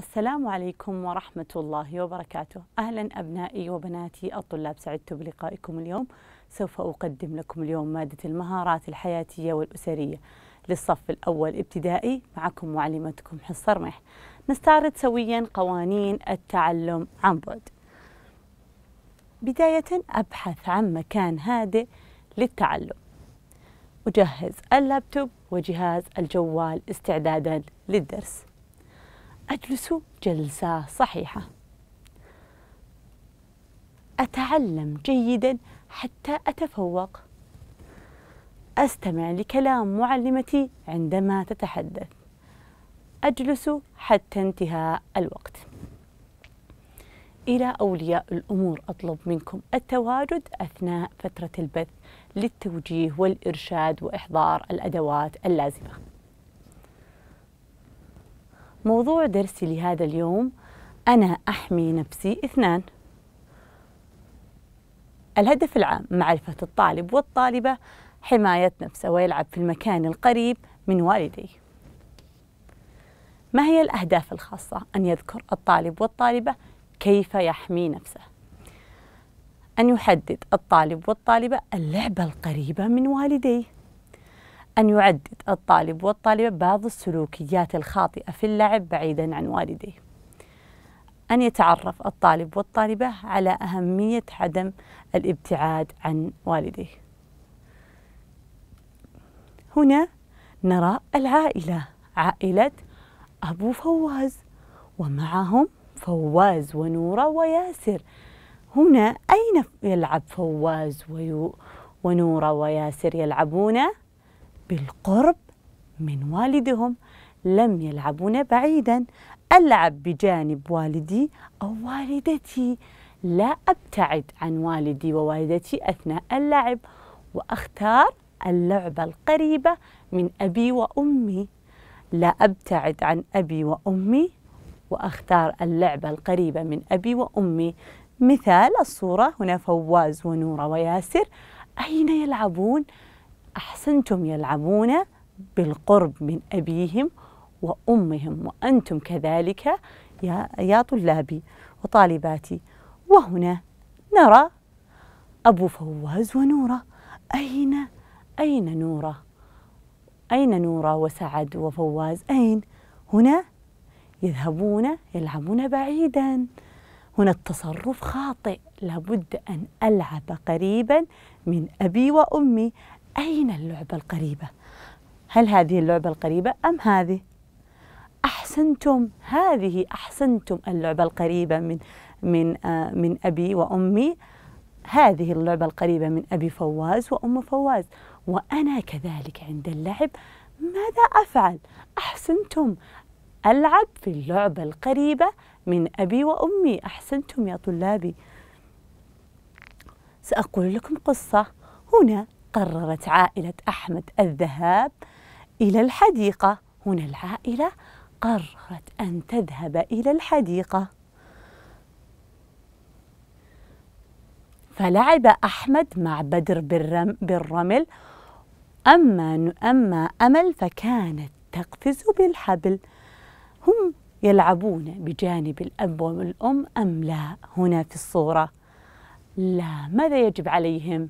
السلام عليكم ورحمة الله وبركاته أهلا أبنائي وبناتي الطلاب سعدت بلقائكم اليوم سوف أقدم لكم اليوم مادة المهارات الحياتية والأسرية للصف الأول ابتدائي معكم معلمتكم حصة رمح نستعرض سويا قوانين التعلم عن بعد بداية أبحث عن مكان هادئ للتعلم أجهز اللابتوب وجهاز الجوال استعدادا للدرس أجلس جلسة صحيحة أتعلم جيدا حتى أتفوق أستمع لكلام معلمتي عندما تتحدث أجلس حتى انتهاء الوقت إلى أولياء الأمور أطلب منكم التواجد أثناء فترة البث للتوجيه والإرشاد وإحضار الأدوات اللازمة موضوع درسي لهذا اليوم أنا أحمي نفسي اثنان الهدف العام معرفة الطالب والطالبة حماية نفسه ويلعب في المكان القريب من والديه ما هي الأهداف الخاصة؟ أن يذكر الطالب والطالبة كيف يحمي نفسه أن يحدد الطالب والطالبة اللعبة القريبة من والديه أن يعدد الطالب والطالبة بعض السلوكيات الخاطئة في اللعب بعيدا عن والديه أن يتعرف الطالب والطالبة على أهمية عدم الابتعاد عن والديه هنا نرى العائلة عائلة أبو فواز ومعهم فواز ونورة وياسر هنا أين يلعب فواز ونورة وياسر يلعبون بالقرب من والدهم لم يلعبون بعيدا ألعب بجانب والدي أو والدتي لا أبتعد عن والدي ووالدتي أثناء اللعب وأختار اللعبة القريبة من أبي وأمي لا أبتعد عن أبي وأمي وأختار اللعبة القريبة من أبي وأمي مثال الصورة هنا فواز ونورة وياسر أين يلعبون؟ أحسنتم يلعبون بالقرب من أبيهم وأمهم وأنتم كذلك يا, يا طلابي وطالباتي وهنا نرى أبو فواز ونورة أين أين نورة أين نورة وسعد وفواز أين هنا يذهبون يلعبون بعيدا هنا التصرف خاطئ لابد أن ألعب قريبا من أبي وأمي أين اللعبة القريبة؟ هل هذه اللعبة القريبة أم هذه؟ أحسنتم هذه أحسنتم اللعبة القريبة من من آه، من أبي وأمي هذه اللعبة القريبة من أبي فواز وأم فواز وأنا كذلك عند اللعب ماذا أفعل؟ أحسنتم ألعب في اللعبة القريبة من أبي وأمي أحسنتم يا طلابي سأقول لكم قصة هنا قررت عائلة أحمد الذهاب إلى الحديقة هنا العائلة قررت أن تذهب إلى الحديقة فلعب أحمد مع بدر بالرم بالرمل أما أما أمل فكانت تقفز بالحبل هم يلعبون بجانب الأب والأم أم لا هنا في الصورة لا ماذا يجب عليهم؟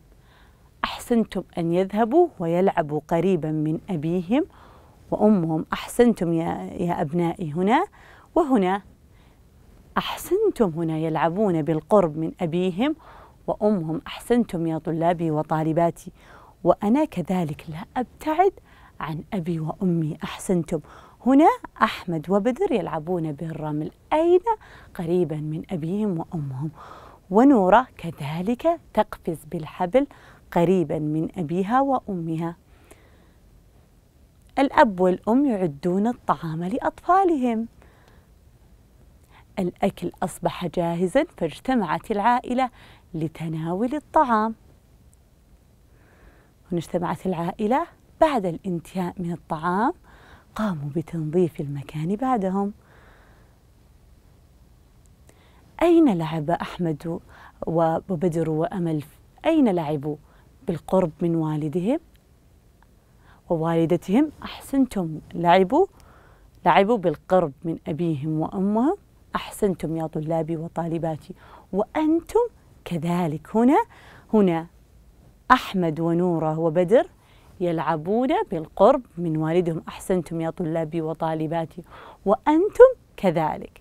أحسنتم أن يذهبوا ويلعبوا قريبا من أبيهم وأمهم أحسنتم يا, يا أبنائي هنا وهنا أحسنتم هنا يلعبون بالقرب من أبيهم وأمهم أحسنتم يا طلابي وطالباتي وأنا كذلك لا أبتعد عن أبي وأمي أحسنتم هنا أحمد وبدر يلعبون بالرمل أين قريبا من أبيهم وأمهم ونورة كذلك تقفز بالحبل قريبا من أبيها وأمها الأب والأم يعدون الطعام لأطفالهم الأكل أصبح جاهزا فاجتمعت العائلة لتناول الطعام اجتمعت العائلة بعد الانتهاء من الطعام قاموا بتنظيف المكان بعدهم أين لعب أحمد وبدر وأمل أين لعبوا بالقرب من والدهم ووالدتهم أحسنتم لعبوا لعبوا بالقرب من أبيهم وأمهم أحسنتم يا طلابي وطالباتي وأنتم كذلك هنا هنا أحمد ونوره وبدر يلعبون بالقرب من والدهم أحسنتم يا طلابي وطالباتي وأنتم كذلك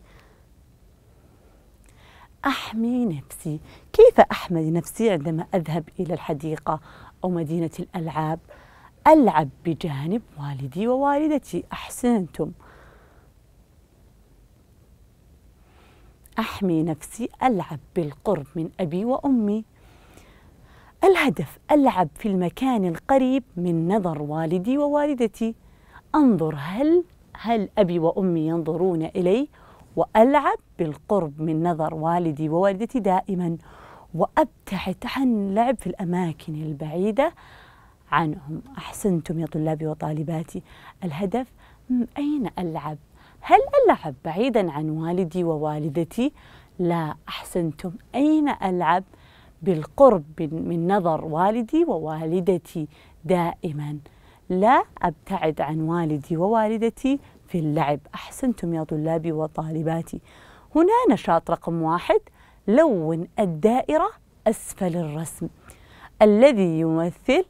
أحمي نفسي كيف أحمي نفسي عندما أذهب إلى الحديقة أو مدينة الألعاب ألعب بجانب والدي ووالدتي أحسنتم أحمي نفسي ألعب بالقرب من أبي وأمي الهدف ألعب في المكان القريب من نظر والدي ووالدتي أنظر هل هل أبي وأمي ينظرون إلي وألعب بالقرب من نظر والدي ووالدتي دائما وأبتعد عن اللعب في الأماكن البعيدة عنهم أحسنتم يا طلابي وطالباتي الهدف أين ألعب؟ هل ألعب بعيدا عن والدي ووالدتي؟ لا أحسنتم أين ألعب؟ بالقرب من نظر والدي ووالدتي دائما لا أبتعد عن والدي ووالدتي في اللعب أحسنتم يا طلابي وطالباتي هنا نشاط رقم واحد لون الدائرة أسفل الرسم الذي يمثل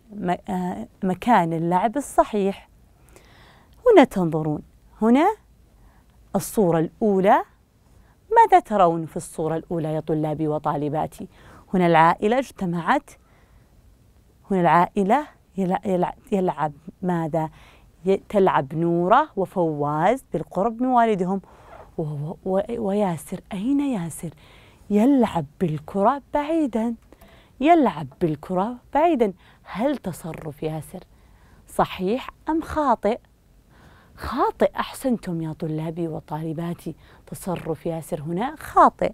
آه، مكان اللعب الصحيح هنا تنظرون هنا الصورة الأولى ماذا ترون في الصورة الأولى يا طلابي وطالباتي هنا العائلة اجتمعت هنا العائلة يلعب ماذا تلعب نورة وفواز بالقرب من والدهم وياسر أين ياسر؟ يلعب بالكرة بعيدا يلعب بالكرة بعيدا هل تصرف ياسر صحيح أم خاطئ؟ خاطئ أحسنتم يا طلابي وطالباتي تصرف ياسر هنا خاطئ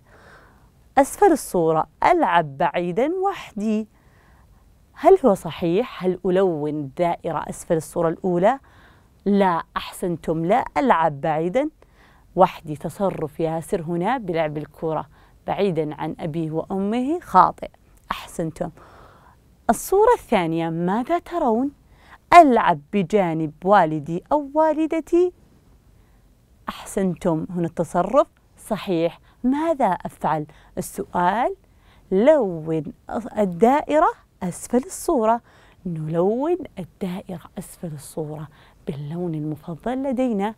أسفل الصورة ألعب بعيدا وحدي هل هو صحيح؟ هل ألون دائرة أسفل الصورة الأولى؟ لا أحسنتم لا ألعب بعيدا وحدي تصرف ياسر هنا بلعب الكرة بعيدا عن أبيه وأمه خاطئ أحسنتم الصورة الثانية ماذا ترون؟ ألعب بجانب والدي أو والدتي أحسنتم هنا التصرف صحيح ماذا أفعل؟ السؤال لون الدائرة أسفل الصورة نلون الدائرة أسفل الصورة باللون المفضل لدينا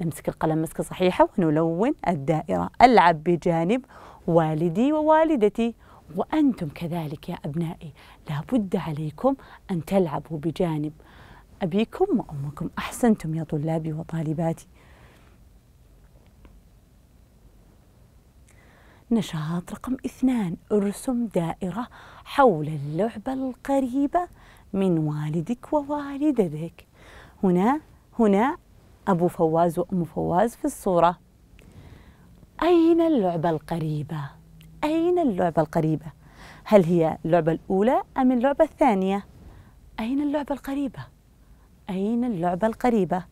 نمسك القلم مسكة صحيحة ونلون الدائرة ألعب بجانب والدي ووالدتي وأنتم كذلك يا أبنائي لابد عليكم أن تلعبوا بجانب أبيكم وأمكم أحسنتم يا طلابي وطالباتي نشاط رقم اثنان ارسم دائرة حول اللعبة القريبة من والدك ووالدتك هنا هنا أبو فواز وأم فواز في الصورة أين اللعبة القريبة؟ أين اللعبة القريبة؟ هل هي اللعبة الأولى أم اللعبة الثانية؟ أين اللعبة القريبة؟ أين اللعبة القريبة؟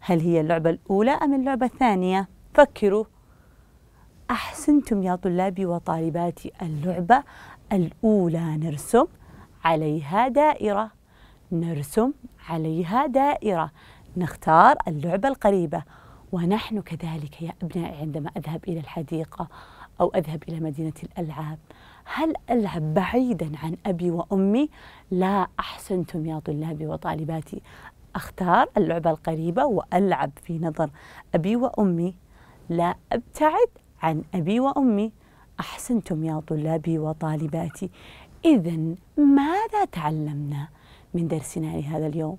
هل هي اللعبة الأولى أم اللعبة الثانية؟ فكروا أحسنتم يا طلابي وطالباتي اللعبة الأولى نرسم عليها دائرة نرسم عليها دائرة نختار اللعبة القريبة ونحن كذلك يا أبنائي عندما أذهب إلى الحديقة أو أذهب إلى مدينة الألعاب هل ألعب بعيدا عن أبي وأمي؟ لا أحسنتم يا طلابي وطالباتي أختار اللعبة القريبة وألعب في نظر أبي وأمي لا أبتعد عن أبي وأمي أحسنتم يا طلابي وطالباتي إذا ماذا تعلمنا؟ من درسنا لهذا اليوم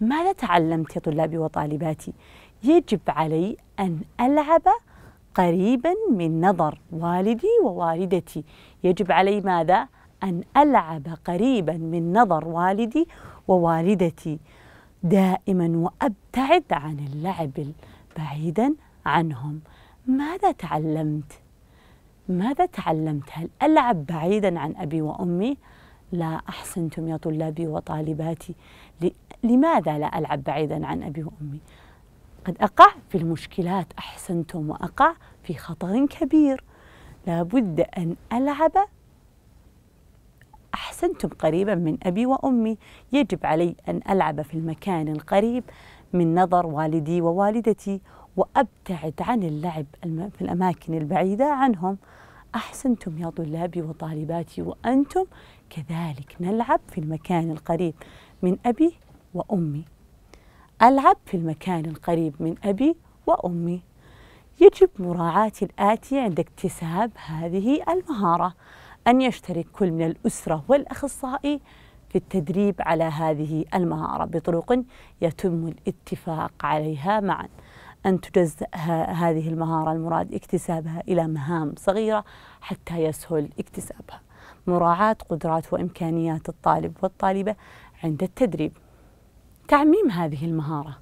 ماذا تعلمت يا طلابي وطالباتي يجب علي ان العب قريبا من نظر والدي ووالدتي يجب علي ماذا ان العب قريبا من نظر والدي ووالدتي دائما وابتعد عن اللعب بعيدا عنهم ماذا تعلمت ماذا تعلمت هل العب بعيدا عن ابي وامي لا أحسنتم يا طلابي وطالباتي لماذا لا ألعب بعيدا عن أبي وأمي قد أقع في المشكلات أحسنتم وأقع في خطر كبير لابد أن ألعب أحسنتم قريبا من أبي وأمي يجب علي أن ألعب في المكان القريب من نظر والدي ووالدتي وأبتعد عن اللعب في الأماكن البعيدة عنهم أحسنتم يا طلابي وطالباتي وأنتم كذلك نلعب في المكان القريب من أبي وأمي ألعب في المكان القريب من أبي وأمي يجب مراعاة الآتي عند اكتساب هذه المهارة أن يشترك كل من الأسرة والأخصائي في التدريب على هذه المهارة بطرق يتم الاتفاق عليها معا أن تجزأ هذه المهارة المراد اكتسابها إلى مهام صغيرة حتى يسهل اكتسابها مراعاة قدرات وإمكانيات الطالب والطالبة عند التدريب تعميم هذه المهارة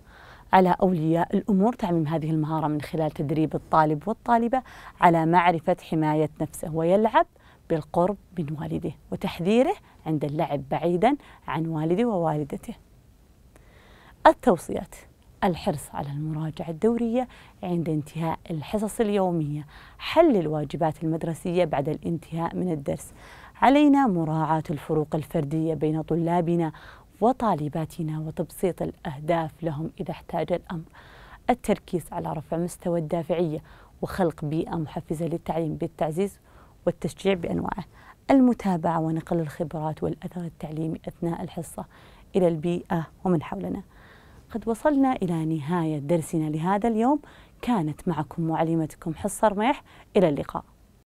على أولياء الأمور تعميم هذه المهارة من خلال تدريب الطالب والطالبة على معرفة حماية نفسه ويلعب بالقرب من والده وتحذيره عند اللعب بعيدا عن والده ووالدته التوصيات الحرص على المراجعة الدورية عند انتهاء الحصص اليومية حل الواجبات المدرسية بعد الانتهاء من الدرس علينا مراعاة الفروق الفردية بين طلابنا وطالباتنا وتبسيط الأهداف لهم إذا احتاج الأمر التركيز على رفع مستوى الدافعية وخلق بيئة محفزة للتعليم بالتعزيز والتشجيع بأنواعه المتابعة ونقل الخبرات والأثر التعليمي أثناء الحصة إلى البيئة ومن حولنا قد وصلنا إلى نهاية درسنا لهذا اليوم كانت معكم معلمتكم حصة رميح إلى اللقاء